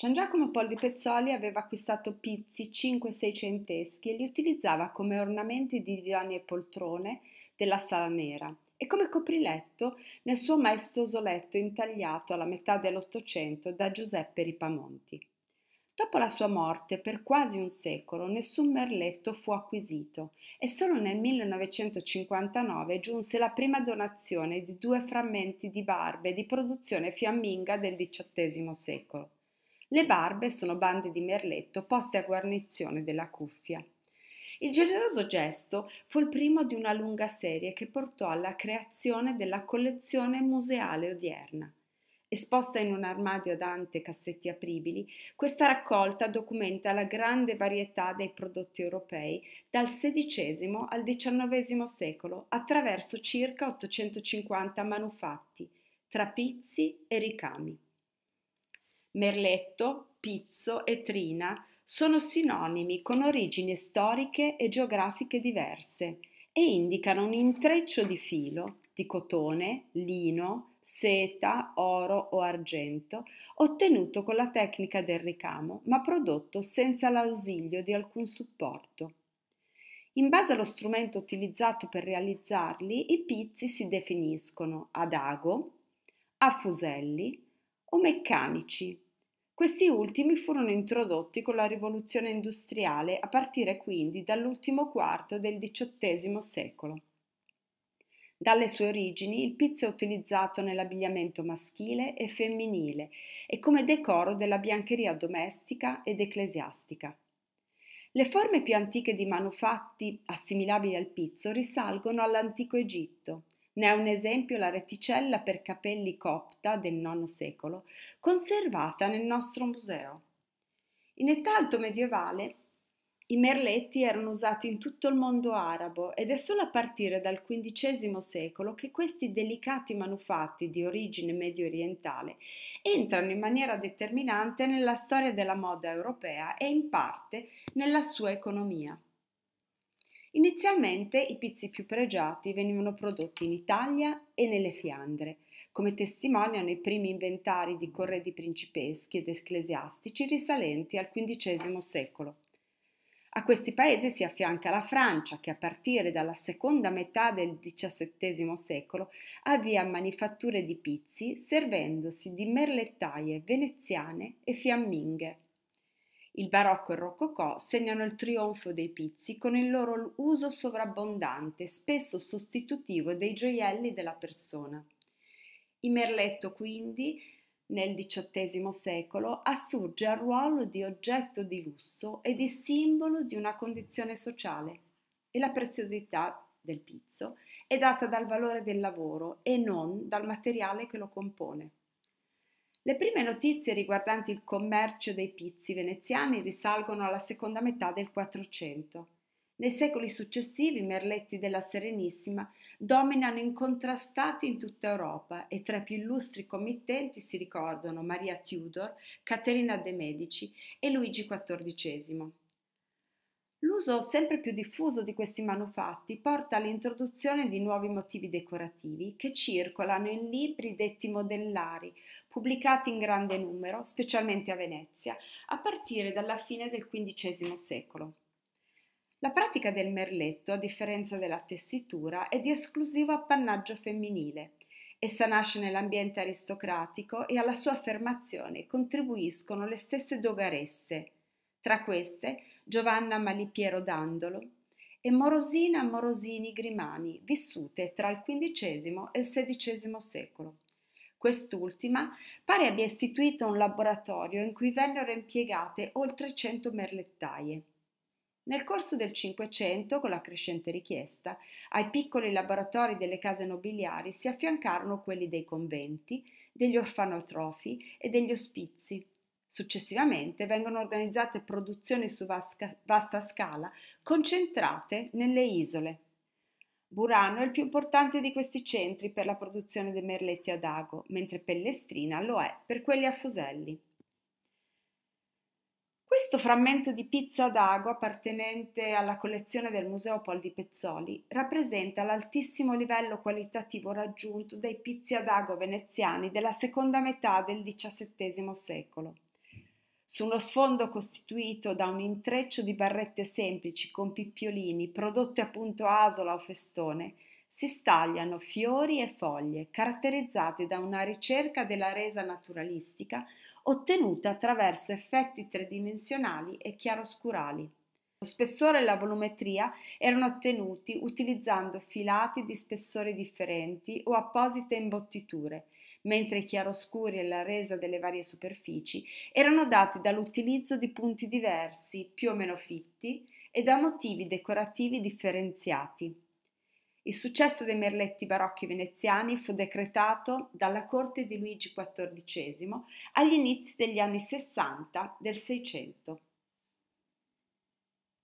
Gian Giacomo Poldi Pezzoli aveva acquistato pizzi 5-6 centeschi e li utilizzava come ornamenti di divani e poltrone della sala nera e come copriletto nel suo maestoso letto intagliato alla metà dell'Ottocento da Giuseppe Ripamonti. Dopo la sua morte, per quasi un secolo, nessun merletto fu acquisito e solo nel 1959 giunse la prima donazione di due frammenti di barbe di produzione fiamminga del XVIII secolo. Le barbe sono bande di merletto poste a guarnizione della cuffia. Il generoso gesto fu il primo di una lunga serie che portò alla creazione della collezione museale odierna. Esposta in un armadio ad ante cassetti apribili, questa raccolta documenta la grande varietà dei prodotti europei dal XVI al XIX secolo attraverso circa 850 manufatti, trapizi e ricami. Merletto, Pizzo e Trina sono sinonimi con origini storiche e geografiche diverse e indicano un intreccio di filo, di cotone, lino, seta, oro o argento, ottenuto con la tecnica del ricamo, ma prodotto senza l'ausilio di alcun supporto. In base allo strumento utilizzato per realizzarli, i pizzi si definiscono ad ago, a fuselli, o meccanici. Questi ultimi furono introdotti con la rivoluzione industriale a partire quindi dall'ultimo quarto del XVIII secolo. Dalle sue origini il pizzo è utilizzato nell'abbigliamento maschile e femminile e come decoro della biancheria domestica ed ecclesiastica. Le forme più antiche di manufatti assimilabili al pizzo risalgono all'antico Egitto, ne è un esempio la reticella per capelli copta del IX secolo, conservata nel nostro museo. In età alto medievale i merletti erano usati in tutto il mondo arabo ed è solo a partire dal XV secolo che questi delicati manufatti di origine medio orientale entrano in maniera determinante nella storia della moda europea e in parte nella sua economia. Inizialmente i pizzi più pregiati venivano prodotti in Italia e nelle Fiandre, come testimoniano i primi inventari di corredi principeschi ed ecclesiastici risalenti al XV secolo. A questi paesi si affianca la Francia, che a partire dalla seconda metà del XVII secolo avvia manifatture di pizzi servendosi di merlettaie veneziane e fiamminghe. Il barocco e il rococò segnano il trionfo dei pizzi con il loro uso sovrabbondante, spesso sostitutivo dei gioielli della persona. Il merletto quindi nel XVIII secolo assurge al ruolo di oggetto di lusso e di simbolo di una condizione sociale e la preziosità del pizzo è data dal valore del lavoro e non dal materiale che lo compone. Le prime notizie riguardanti il commercio dei pizzi veneziani risalgono alla seconda metà del Quattrocento. Nei secoli successivi i merletti della Serenissima dominano incontrastati in tutta Europa e tra i più illustri committenti si ricordano Maria Tudor, Caterina de' Medici e Luigi XIV. L'uso sempre più diffuso di questi manufatti porta all'introduzione di nuovi motivi decorativi che circolano in libri detti modellari, pubblicati in grande numero, specialmente a Venezia, a partire dalla fine del XV secolo. La pratica del merletto, a differenza della tessitura, è di esclusivo appannaggio femminile. Essa nasce nell'ambiente aristocratico e alla sua affermazione contribuiscono le stesse dogaresse, tra queste Giovanna Malipiero Dandolo e Morosina Morosini Grimani, vissute tra il XV e il XVI secolo. Quest'ultima pare abbia istituito un laboratorio in cui vennero impiegate oltre 100 merlettaie. Nel corso del Cinquecento, con la crescente richiesta, ai piccoli laboratori delle case nobiliari si affiancarono quelli dei conventi, degli orfanotrofi e degli ospizi, Successivamente vengono organizzate produzioni su vasca, vasta scala concentrate nelle isole. Burano è il più importante di questi centri per la produzione dei merletti ad ago, mentre Pellestrina lo è per quelli a fuselli. Questo frammento di pizza ad ago appartenente alla collezione del Museo Pol di Pezzoli rappresenta l'altissimo livello qualitativo raggiunto dai pizzi ad ago veneziani della seconda metà del XVII secolo su uno sfondo costituito da un intreccio di barrette semplici con pippiolini prodotte appunto asola o festone, si stagliano fiori e foglie caratterizzate da una ricerca della resa naturalistica ottenuta attraverso effetti tridimensionali e chiaroscurali. Lo spessore e la volumetria erano ottenuti utilizzando filati di spessori differenti o apposite imbottiture – mentre i chiaroscuri e la resa delle varie superfici erano dati dall'utilizzo di punti diversi, più o meno fitti, e da motivi decorativi differenziati. Il successo dei merletti barocchi veneziani fu decretato dalla corte di Luigi XIV agli inizi degli anni 60 del Seicento.